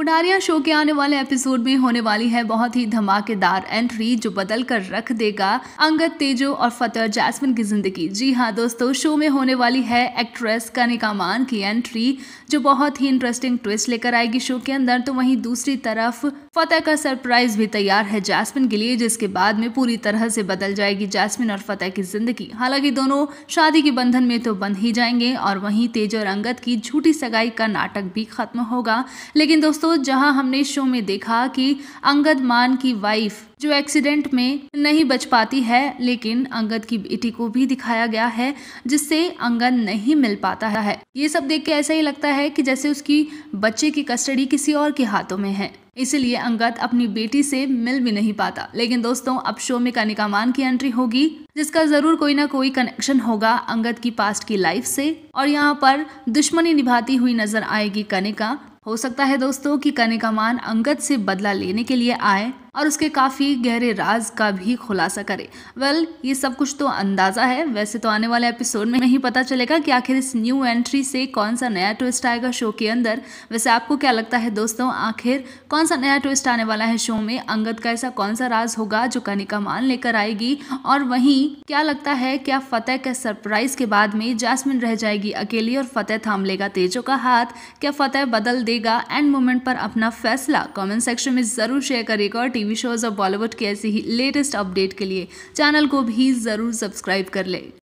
Udaariyan show के आने वाले एपिसोड में होने वाली है बहुत ही धमाकेदार एंट्री जो बदल कर रख देगा अंगद तेजो और फतेह जैस्मिन की जिंदगी जी हाँ दोस्तों शो में होने वाली है एक्ट्रेस कनिका मान की एंट्री जो बहुत ही इंटरेस्टिंग ट्विस्ट लेकर आएगी शो के अंदर तो वहीं दूसरी तरफ फतेह का सरप्राइज भी तैयार है जैस्मिन के लिए जिसके बाद में पूरी तरह से बदल जाएगी जैस्मिन और फतेह की जिंदगी हालांकि दोनों शादी के बंधन में तो बंध ही जाएंगे और वहीं तेजो और अंगद की झूठी सगाई का नाटक भी खत्म होगा लेकिन दोस्तों दोस्तों जहां हमने शो में देखा कि अंगद मान की वाइफ जो एक्सीडेंट में नहीं बच पाती है लेकिन अंगद की बेटी को भी दिखाया गया है जिससे अंगद नहीं मिल पाता है ये सब देख के ऐसा ही लगता है कि जैसे उसकी बच्चे की कस्टडी किसी और के हाथों में है इसलिए अंगद अपनी बेटी से मिल भी नहीं पाता लेकिन दोस्तों अब शो में कनिका मान की एंट्री होगी जिसका जरूर कोई ना कोई कनेक्शन होगा अंगद की पास्ट की लाइफ से और यहाँ पर दुश्मनी निभाती हुई नजर आएगी कनिका हो सकता है दोस्तों कि कनिका मान अंगद से बदला लेने के लिए आए और उसके काफ़ी गहरे राज का भी खुलासा करे वेल well, ये सब कुछ तो अंदाज़ा है वैसे तो आने वाले एपिसोड में ही पता चलेगा कि आखिर इस न्यू एंट्री से कौन सा नया ट्विस्ट आएगा शो के अंदर वैसे आपको क्या लगता है दोस्तों आखिर कौन सा नया ट्विस्ट आने वाला है शो में अंगद का ऐसा कौन सा राज होगा जो कनिका मान लेकर आएगी और वहीं क्या लगता है क्या फतेह के सरप्राइज के बाद में जासमिन रह जाएगी अकेली और फतेह थाम लेगा तेजो का हाथ क्या फतेह बदल देगा एंड मोमेंट पर अपना फैसला कमेंट सेक्शन में जरूर शेयर करेगा और टीवी शोज़ और बॉलीवुड के ऐसे ही लेटेस्ट अपडेट के लिए चैनल को भी ज़रूर सब्सक्राइब कर लें